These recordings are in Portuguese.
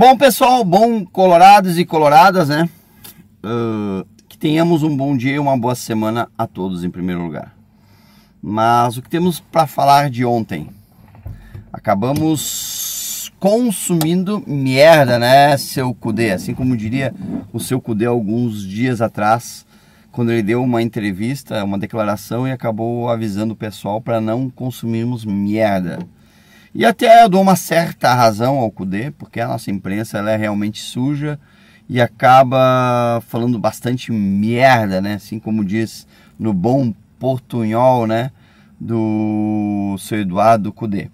Bom, pessoal, bom colorados e coloradas, né? Uh, que tenhamos um bom dia e uma boa semana a todos, em primeiro lugar. Mas o que temos para falar de ontem? Acabamos consumindo merda, né, seu Cudê? Assim como diria o seu Cudê alguns dias atrás, quando ele deu uma entrevista, uma declaração e acabou avisando o pessoal para não consumirmos merda. E até eu dou uma certa razão ao Kudê, porque a nossa imprensa ela é realmente suja e acaba falando bastante merda, né? Assim como diz no bom portunhol, né? Do seu Eduardo Cudê.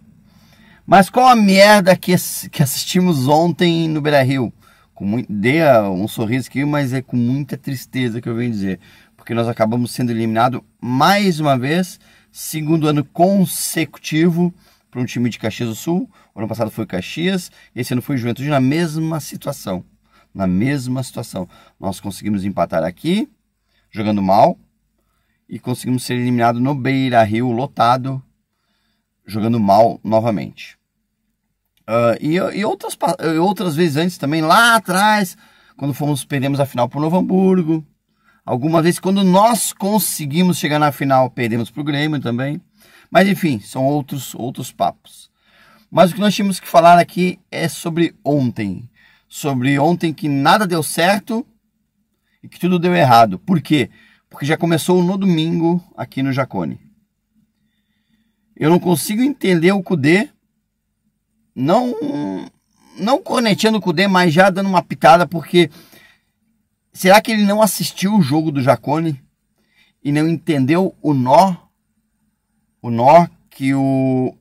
Mas qual a merda que, que assistimos ontem no Beira Rio? Com muito, dei ah, um sorriso aqui, mas é com muita tristeza que eu venho dizer. Porque nós acabamos sendo eliminado mais uma vez, segundo ano consecutivo para um time de Caxias do Sul, o ano passado foi Caxias, esse ano foi Juventude na mesma situação. Na mesma situação. Nós conseguimos empatar aqui, jogando mal, e conseguimos ser eliminados no Beira Rio, lotado, jogando mal novamente. Uh, e, e, outras, e outras vezes antes também, lá atrás, quando fomos perdemos a final para o Novo Hamburgo. Alguma vez, quando nós conseguimos chegar na final, perdemos para o Grêmio também. Mas enfim, são outros outros papos. Mas o que nós tínhamos que falar aqui é sobre ontem. Sobre ontem que nada deu certo e que tudo deu errado. Por quê? Porque já começou no domingo aqui no Jacone. Eu não consigo entender o Kudê não não conectando o Kudê, mas já dando uma pitada, porque será que ele não assistiu o jogo do Jacone e não entendeu o nó o nó que o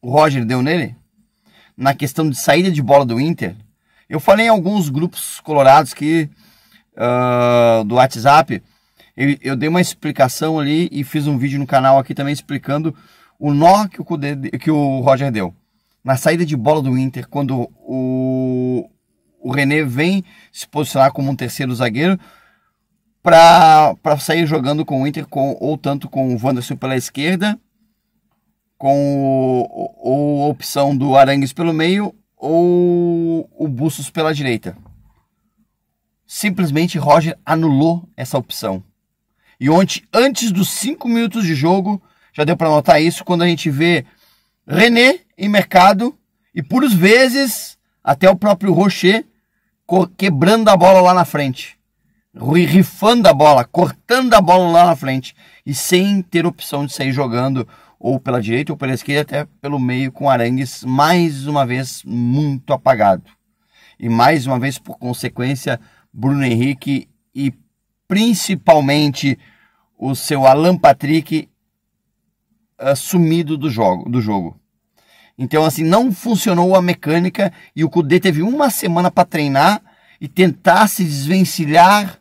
Roger deu nele, na questão de saída de bola do Inter, eu falei em alguns grupos colorados que uh, do WhatsApp, eu, eu, dei uma explicação ali e fiz um vídeo no canal aqui também explicando o nó que o, Cudê, que o Roger deu. Na saída de bola do Inter, quando o, o René vem se posicionar como um terceiro zagueiro para sair jogando com o Inter com, ou tanto com o Wanderson pela esquerda com o, a opção do Arangues pelo meio ou o Bustos pela direita. Simplesmente Roger anulou essa opção. E ontem, antes dos 5 minutos de jogo, já deu para notar isso quando a gente vê René em mercado e por vezes até o próprio Rocher quebrando a bola lá na frente, rifando a bola, cortando a bola lá na frente e sem ter opção de sair jogando ou pela direita ou pela esquerda, até pelo meio com Arangues, mais uma vez muito apagado. E mais uma vez, por consequência, Bruno Henrique e principalmente o seu Alan Patrick eh, sumido do jogo, do jogo. Então, assim, não funcionou a mecânica e o Kudê teve uma semana para treinar e tentar se desvencilhar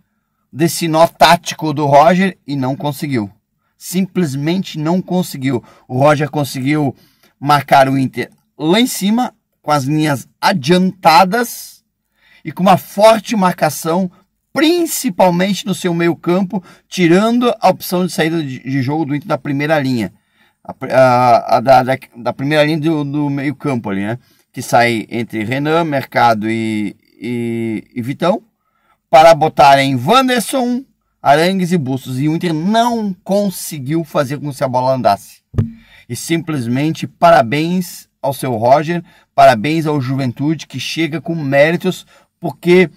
desse nó tático do Roger e não conseguiu simplesmente não conseguiu. O Roger conseguiu marcar o Inter lá em cima, com as linhas adiantadas e com uma forte marcação, principalmente no seu meio-campo, tirando a opção de saída de jogo do Inter da primeira linha. A, a, a da, da, primeira linha do, do meio-campo ali, né? Que sai entre Renan, Mercado e, e, e Vitão, para botar em Wanderson, Arangues e Bustos. E o Inter não conseguiu fazer com que a bola andasse. E simplesmente parabéns ao seu Roger, parabéns ao Juventude que chega com méritos, porque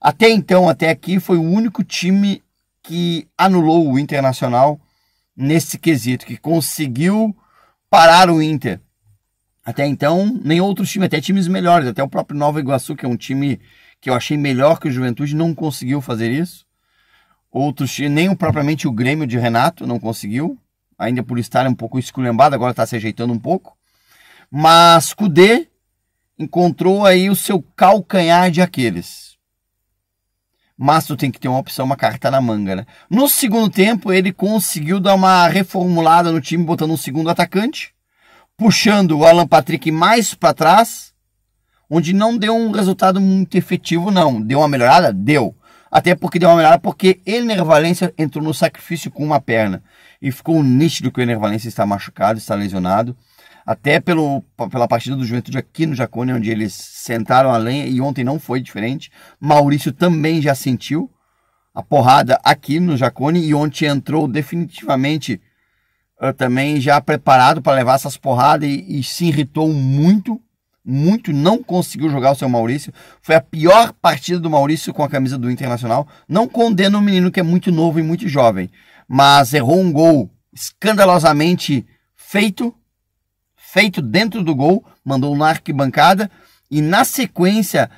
até então, até aqui, foi o único time que anulou o Internacional nesse quesito, que conseguiu parar o Inter. Até então, nem outros times, até times melhores, até o próprio Nova Iguaçu, que é um time que eu achei melhor que o Juventude, não conseguiu fazer isso. Outros, nem o, propriamente o Grêmio de Renato não conseguiu, ainda por estar um pouco esculhambado, agora está se ajeitando um pouco. Mas Cudê encontrou aí o seu calcanhar de Aqueles Mas tu tem que ter uma opção, uma carta na manga, né? No segundo tempo, ele conseguiu dar uma reformulada no time, botando um segundo atacante, puxando o Alan Patrick mais para trás, onde não deu um resultado muito efetivo, não. Deu uma melhorada? Deu. Até porque deu uma melhorada, porque Ener Valencia entrou no sacrifício com uma perna. E ficou nítido que o Ener Valencia está machucado, está lesionado. Até pelo, pela partida do Juventude aqui no Jacone, onde eles sentaram a lenha, e ontem não foi diferente. Maurício também já sentiu a porrada aqui no Jacone, e ontem entrou definitivamente eh, também já preparado para levar essas porradas e, e se irritou muito muito, não conseguiu jogar o seu Maurício. Foi a pior partida do Maurício com a camisa do Internacional. Não condena o menino que é muito novo e muito jovem, mas errou um gol escandalosamente feito, feito dentro do gol, mandou na arquibancada e na sequência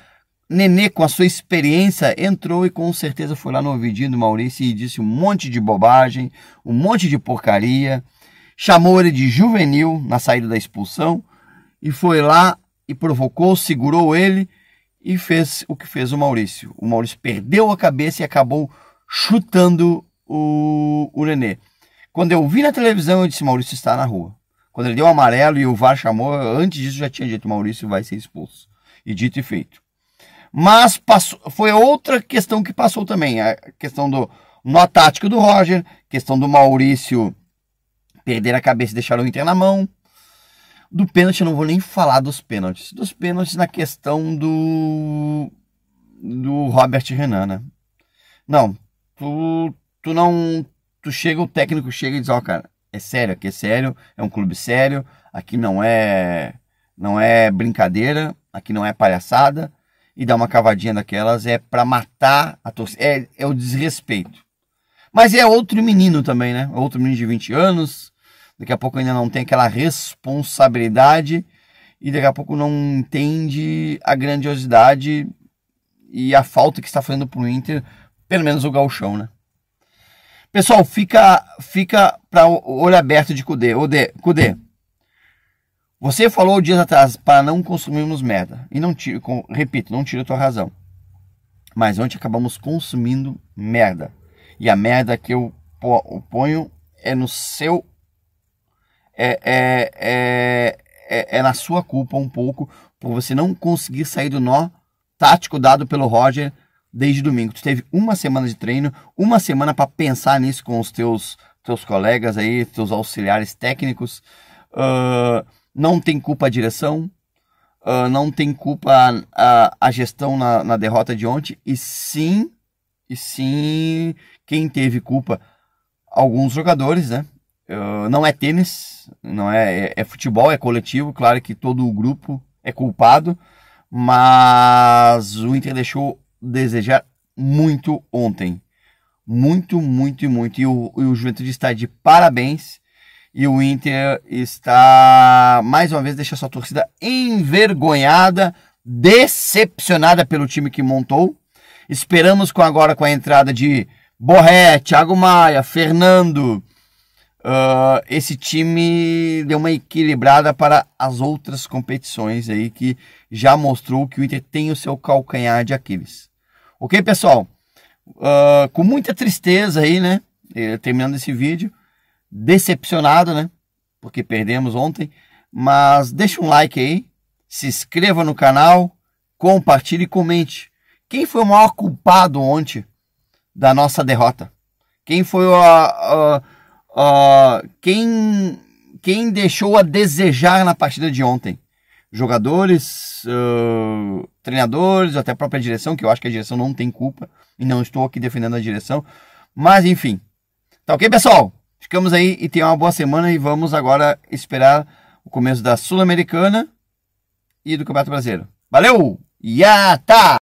Nenê, com a sua experiência, entrou e com certeza foi lá no ouvidinho do Maurício e disse um monte de bobagem, um monte de porcaria. Chamou ele de juvenil na saída da expulsão e foi lá e provocou, segurou ele e fez o que fez o Maurício. O Maurício perdeu a cabeça e acabou chutando o, o Nenê. Quando eu vi na televisão, eu disse: Maurício está na rua. Quando ele deu amarelo e o VAR chamou, antes disso já tinha dito: Maurício vai ser expulso. E dito e feito. Mas passou, foi outra questão que passou também: a questão do nó tático do Roger, questão do Maurício perder a cabeça e deixar o Inter na mão. Do pênalti, não vou nem falar dos pênaltis. Dos pênaltis na questão do. do Robert Renan, né? Não, tu, tu não. Tu chega, o técnico chega e diz: Ó, oh, cara, é sério, aqui é sério, é um clube sério, aqui não é. não é brincadeira, aqui não é palhaçada. E dar uma cavadinha daquelas é para matar a torcida. É, é o desrespeito. Mas é outro menino também, né? Outro menino de 20 anos daqui a pouco ainda não tem aquela responsabilidade e daqui a pouco não entende a grandiosidade e a falta que está fazendo para o Inter, pelo menos o galchão, né? Pessoal, fica fica para olho aberto de Cudê. Ode Cudê, você falou dias atrás para não consumirmos merda. E não tiro, com, repito, não tiro a tua razão. Mas ontem acabamos consumindo merda. E a merda que eu ponho é no seu é, é, é, é, é na sua culpa um pouco por você não conseguir sair do nó tático dado pelo Roger desde domingo. Tu teve uma semana de treino, uma semana para pensar nisso com os teus, teus colegas aí, teus auxiliares técnicos. Uh, não tem culpa a direção, uh, não tem culpa a, a, a gestão na, na derrota de ontem, e sim, e sim, quem teve culpa? Alguns jogadores, né? Ah, não é tênis, não é, é, é, futebol, é coletivo. Claro que todo o grupo é culpado, mas o Inter deixou desejar muito ontem. Muito, muito e muito. E o, e o Juventude está de parabéns. E o Inter está, mais uma vez, deixa sua torcida envergonhada, decepcionada pelo time que montou. Esperamos com agora com a entrada de Borré, Thiago Maia, Fernando, uh, esse time deu uma equilibrada para as outras competições aí que já mostrou que o Inter tem o seu calcanhar de Aquiles. Ok, pessoal? Uh, com muita tristeza aí, né? É, terminando esse vídeo, decepcionado, né? Porque perdemos ontem. Mas deixa um like aí, se inscreva no canal, compartilhe e comente. Quem foi o maior culpado ontem da nossa derrota? Quem foi a, a uh, quem, quem deixou a desejar na partida de ontem. Jogadores, uh, treinadores, até a própria direção, que eu acho que a direção não tem culpa, e não estou aqui defendendo a direção. Mas enfim. Tá ok, pessoal? Ficamos aí e tenha uma boa semana e vamos agora esperar o começo da Sul-Americana e do Campeonato Brasileiro. Valeu! Yata!